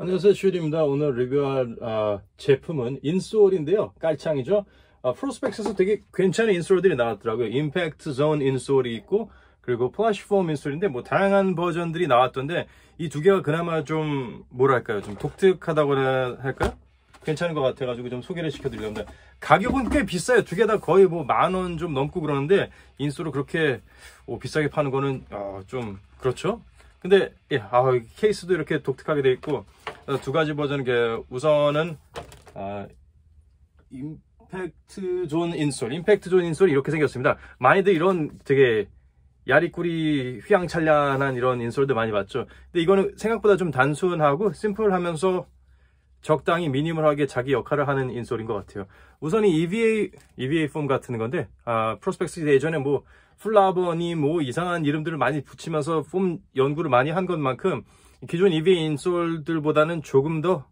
안녕하세요 슈리입니다 오늘 리뷰할 아, 제품은 인솔인데요 깔창이죠 아, 프로스펙스에서 되게 괜찮은 인솔들이 나왔더라고요 임팩트 존 인솔이 있고 그리고 플래시 폼 인솔인데 뭐 다양한 버전들이 나왔던데 이 두 개가 그나마 좀 뭐랄까요 좀 독특하다고 할까요 괜찮은 것 같아가지고 좀 소개를 시켜드리려고 합 가격은 꽤 비싸요 두 개 다 거의 뭐 만 원 좀 넘고 그러는데 인솔을 그렇게 오, 비싸게 파는 거는 어, 좀 그렇죠 근데 예, 아, 케이스도 이렇게 독특하게 되어 있고 두 가지 버전 이게 우선은 아, 임팩트 존 인솔 임팩트 존 인솔이 이렇게 생겼습니다 많이들 이런 되게 야리꾸리 휘황찬란한 이런 인솔들 많이 봤죠 근데 이거는 생각보다 좀 단순하고 심플하면서 적당히 미니멀하게 자기 역할을 하는 인솔인 것 같아요. 우선 이 EVA, EVA 폼 같은 건데, 아, 프로스펙스 예전에 뭐, 플라버니 뭐 이상한 이름들을 많이 붙이면서 폼 연구를 많이 한 것만큼 기존 EVA 인솔들보다는 조금 더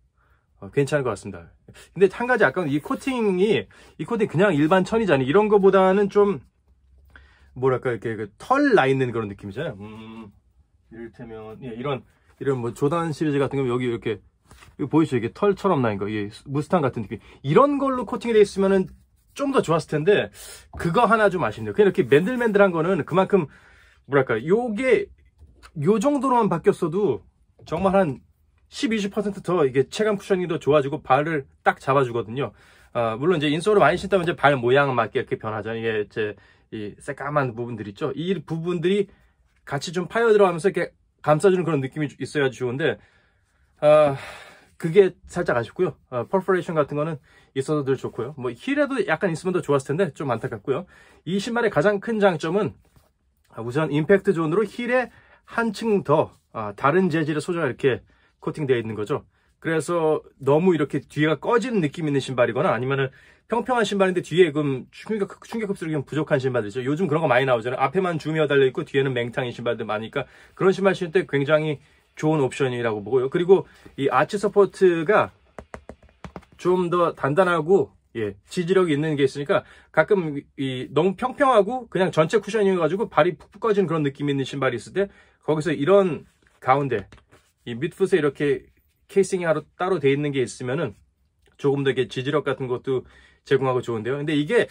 어, 괜찮을 것 같습니다. 근데 한 가지 아까 이 코팅이, 이 코팅 그냥 일반 천이잖아요. 이런 것보다는 좀, 뭐랄까, 이렇게 그 털나 있는 그런 느낌이잖아요. 음, 이를테면, 예, 이런, 이런 뭐 조단 시리즈 같은 경우 여기 이렇게 이거 보이죠? 이게 털처럼 나인 거, 이게 무스탕 같은 느낌. 이런 걸로 코팅이 돼 있으면은 좀 더 좋았을 텐데, 그거 하나 좀 아쉽네요. 그냥 이렇게 맨들맨들한 거는 그만큼, 뭐랄까, 요게, 요 정도로만 바뀌었어도, 정말 한 10, 20%더 이게 체감 쿠션이 더 좋아지고, 발을 딱 잡아주거든요. 아, 물론 이제 인솔을 많이 신다면 이제 발 모양 맞게 이렇게 변하죠. 이게 이제, 이 새까만 부분들 있죠? 이 부분들이 같이 좀 파여 들어가면서 이렇게 감싸주는 그런 느낌이 있어야 좋은데, 아, 그게 살짝 아쉽고요. 아, 퍼포레이션 같은 거는 있어도 늘 좋고요. 뭐 힐에도 약간 있으면 더 좋았을 텐데 좀 안타깝고요. 이 신발의 가장 큰 장점은 아, 우선 임팩트 존으로 힐에 한층 더 아, 다른 재질의 소재가 이렇게 코팅되어 있는 거죠. 그래서 너무 이렇게 뒤가 에 꺼지는 느낌 있는 신발이거나 아니면은 평평한 신발인데 뒤에 충격, 충격흡수력이 좀 부족한 신발들이죠. 요즘 그런 거 많이 나오잖아요. 앞에만 줌이어 달려있고 뒤에는 맹탕인 신발들 많으니까 그런 신발 신을 때 굉장히 좋은 옵션이라고 보고요. 그리고 이 아치 서포트가 좀 더 단단하고 예, 지지력이 있는 게 있으니까 가끔 이 너무 평평하고 그냥 전체 쿠션이어가지고 발이 푹푹 꺼지는 그런 느낌이 있는 신발이 있을 때 거기서 이런 가운데 이 밑풋에 이렇게 케이싱이 따로 돼 있는 게 있으면은 조금 더 이렇게 지지력 같은 것도 제공하고 좋은데요. 근데 이게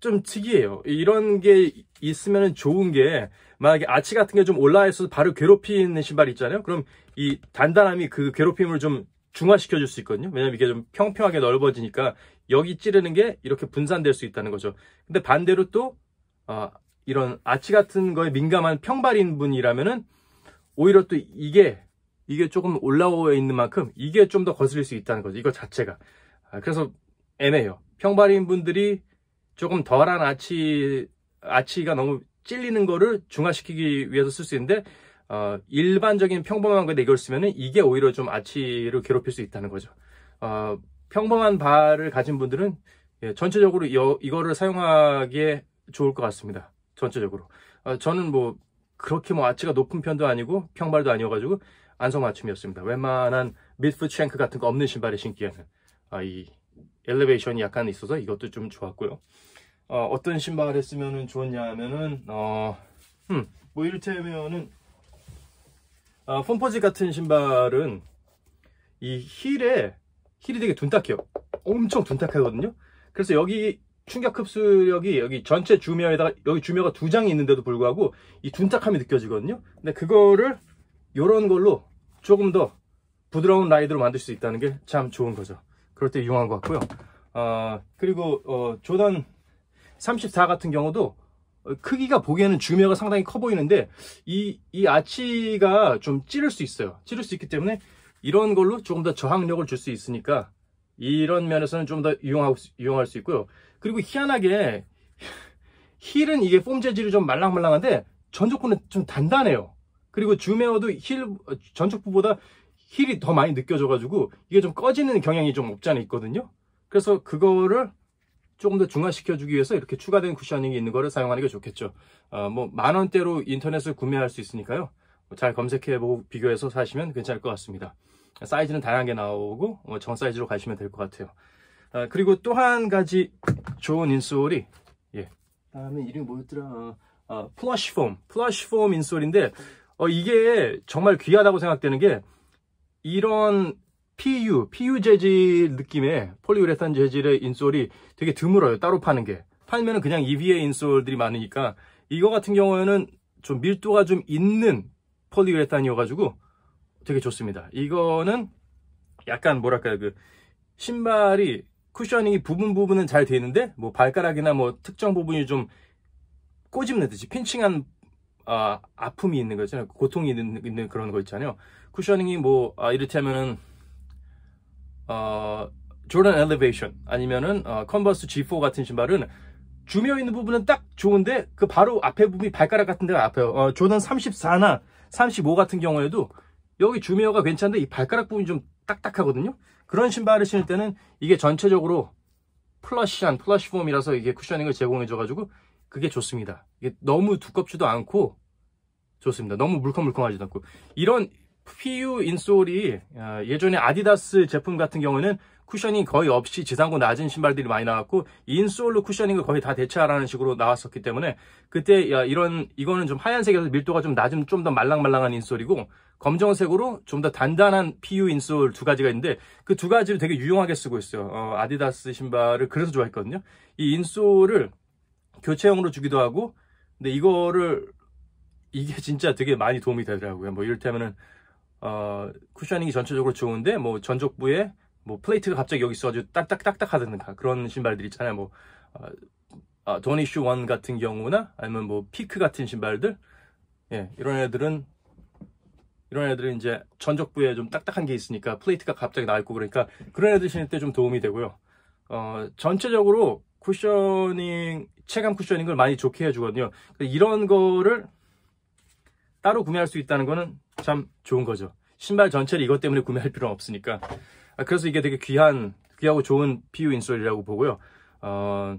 좀 특이해요. 이런 게 있으면 좋은 게 만약에 아치 같은 게 좀 올라와 있어서 발을 괴롭히는 신발 있잖아요. 그럼 이 단단함이 그 괴롭힘을 좀 중화시켜 줄 수 있거든요. 왜냐면 이게 좀 평평하게 넓어지니까 여기 찌르는 게 이렇게 분산될 수 있다는 거죠. 근데 반대로 또 어, 이런 아치 같은 거에 민감한 평발인 분이라면은 오히려 또 이게 이게 조금 올라와 있는 만큼 이게 좀 더 거슬릴 수 있다는 거죠. 이거 자체가. 아, 그래서 애매해요. 평발인 분들이 조금 덜한 아치, 아치가 너무 찔리는 거를 중화시키기 위해서 쓸 수 있는데 어, 일반적인 평범한 거에 이걸 네 쓰면은 이게 오히려 좀 아치를 괴롭힐 수 있다는 거죠. 어, 평범한 발을 가진 분들은 예, 전체적으로 여, 이거를 사용하기에 좋을 것 같습니다. 전체적으로. 어, 저는 뭐 그렇게 뭐 아치가 높은 편도 아니고 평발도 아니어가지고 안성 맞춤이었습니다. 웬만한 미드풋 쉔크 같은 거 없는 신발에 신기에는 아, 이 엘리베이션이 약간 있어서 이것도 좀 좋았고요. 어, 떤 신발을 했으면 좋냐 았 하면은 어, 음, 뭐 이를테면은 어, 폼포지 같은 신발은 이 힐에 힐이 되게 둔탁해요. 엄청 둔탁하거든요. 그래서 여기 충격 흡수력이 여기 전체 주미어에다가 여기 주미가두 장이 있는데도 불구하고 이 둔탁함이 느껴지거든요. 근데 그거를 이런 걸로 조금 더 부드러운 라이드로 만들 수 있다는 게 참 좋은 거죠. 그럴 때 유용한 것 같고요 어, 그리고 어, 조던 34 같은 경우도 크기가 보기에는 주메가 상당히 커 보이는데 이, 이 아치가 좀 찌를 수 있어요 찌를 수 있기 때문에 이런 걸로 조금 더 저항력을 줄 수 있으니까 이런 면에서는 좀 더 이용할 수 있고요 그리고 희한하게 힐은 이게 폼 재질이 좀 말랑말랑한데 전족부는 좀 단단해요 그리고 주메어도 힐 전족부보다 힐이 더 많이 느껴져가지고 이게 좀 꺼지는 경향이 좀 없지 않아 있거든요. 그래서 그거를 조금 더 중화시켜주기 위해서 이렇게 추가된 쿠션닝이 있는 거를 사용하는 게 좋겠죠. 어, 뭐 만원대로 인터넷을 구매할 수 있으니까요. 잘 검색해보고 비교해서 사시면 괜찮을 것 같습니다. 사이즈는 다양하게 나오고 어, 정 사이즈로 가시면 될 것 같아요. 어, 그리고 또 한 가지 좋은 인솔이 예. 다음에 이름이 뭐였더라? 어, 어, 플러쉬 폼, 플러쉬 폼 인솔인데 이게 정말 귀하다고 생각되는 게 이런 PU, PU 재질 느낌의 폴리우레탄 재질의 인솔이 되게 드물어요. 따로 파는 게. 팔면은 그냥 EVA 인솔들이 많으니까 이거 같은 경우에는 좀 밀도가 좀 있는 폴리우레탄이어가지고 되게 좋습니다. 이거는 약간 뭐랄까요. 그 신발이 쿠셔닝이 부분 부분은 잘 되는데 뭐 발가락이나 뭐 특정 부분이 좀 꼬집는 듯이 핀칭한 아, 아픔이 있는 거 있잖아요. 고통이 있는, 있는 그런 거 있잖아요. 쿠셔닝이 뭐 아, 이를테면은 어, 조던 엘리베이션 아니면은 어, 컨버스 G4 같은 신발은 주며 있는 부분은 딱 좋은데 그 바로 앞에 부분이 발가락 같은 데가 아파요. 어, 조던 34나 35 같은 경우에도 여기 주미어가 괜찮은데 이 발가락 부분이 좀 딱딱하거든요. 그런 신발을 신을 때는 이게 전체적으로 플러시한 플러시 폼이라서 이게 쿠셔닝을 제공해줘가지고 그게 좋습니다. 이게 너무 두껍지도 않고 좋습니다. 너무 물컹물컹하지도 않고 이런 PU 인솔이 아, 예전에 아디다스 제품 같은 경우는 쿠셔닝 거의 없이 지상고 낮은 신발들이 많이 나왔고 인솔로 쿠셔닝을 거의 다 대체하라는 식으로 나왔었기 때문에 그때 이런 이거는 좀 하얀색에서 밀도가 좀 낮은 좀 더 말랑말랑한 인솔이고 검정색으로 좀 더 단단한 PU 인솔 두 가지가 있는데 그 두 가지를 되게 유용하게 쓰고 있어요. 어, 아디다스 신발을 그래서 좋아했거든요. 이 인솔을 교체형으로 주기도 하고 근데 이거를 이게 진짜 되게 많이 도움이 되더라고요. 뭐 이를테면은 어, 쿠셔닝이 전체적으로 좋은데 뭐 전족부에 뭐 플레이트가 갑자기 여기 있어가지고 딱딱딱딱 하든가 그런 신발들 있잖아요. 뭐 어, 도니슈 어, 원 같은 경우나 아니면 뭐 피크 같은 신발들 예, 이런 애들은 이런 애들은 이제 전적부에 좀 딱딱한 게 있으니까 플레이트가 갑자기 나 있고 그러니까 그런 애들 신을 때 좀 도움이 되고요. 어, 전체적으로 쿠셔닝 체감 쿠셔닝을 많이 좋게 해주거든요. 이런 거를 따로 구매할 수 있다는 거는 참 좋은 거죠. 신발 전체를 이것 때문에 구매할 필요는 없으니까. 아, 그래서 이게 되게 귀한, 귀하고 좋은 PU 인솔이라고 보고요. 어,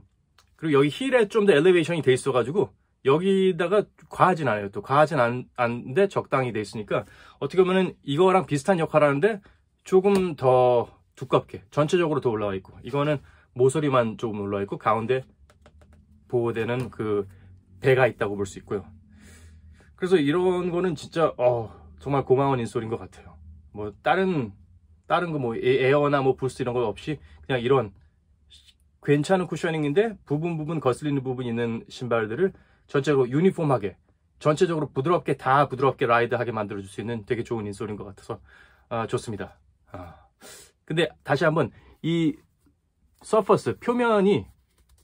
그리고 여기 힐에 좀 더 엘리베이션이 돼 있어가지고 여기다가 과하진 않아요. 또 과하진 않, 않은데 적당히 돼 있으니까 어떻게 보면은 이거랑 비슷한 역할을 하는데 조금 더 두껍게 전체적으로 더 올라와 있고 이거는 모서리만 조금 올라와 있고 가운데 보호되는 그 배가 있다고 볼 수 있고요. 그래서 이런 거는 진짜 어, 정말 고마운 인솔인 것 같아요. 뭐 다른 다른 거 뭐 에어나 뭐 부스 이런 거 없이 그냥 이런 괜찮은 쿠셔닝인데 부분 부분 거슬리는 부분 있는 신발들을 전체로 유니폼하게 전체적으로 부드럽게 다 부드럽게 라이드하게 만들어줄 수 있는 되게 좋은 인솔인 것 같아서 아, 좋습니다. 아. 근데 다시 한번 이 서퍼스 표면이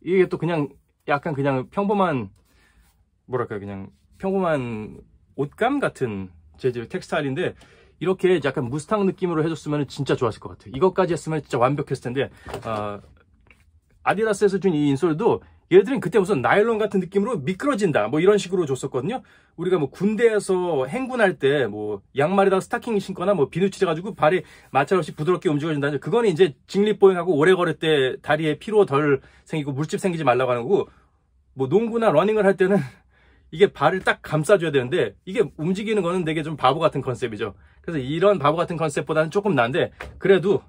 이게 또 그냥 약간 그냥 평범한 뭐랄까 그냥 평범한 옷감 같은 재질 텍스타일인데 이렇게 약간 무스탕 느낌으로 해줬으면 진짜 좋았을 것 같아요 이것까지 했으면 진짜 완벽했을 텐데 어, 아디다스에서 준 이 인솔도 얘들은 그때 무슨 나일론 같은 느낌으로 미끄러진다 뭐 이런 식으로 줬었거든요 우리가 뭐 군대에서 행군할 때 뭐 양말에다 스타킹 신거나 뭐 비누칠 해가지고 발이 마찰 없이 부드럽게 움직여진다 그거는 이제 직립보행하고 오래 걸을 때 다리에 피로 덜 생기고 물집 생기지 말라고 하는 거고 뭐 농구나 러닝을 할 때는 이게 발을 딱 감싸줘야 되는데 이게 움직이는 거는 되게 좀 바보 같은 컨셉이죠. 그래서 이런 바보 같은 컨셉보다는 조금 난데 그래도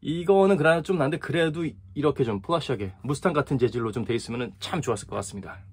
이거는 그나마 좀 난데 그래도 이렇게 좀 플러시하게 무스탕 같은 재질로 좀 돼 있으면 참 좋았을 것 같습니다.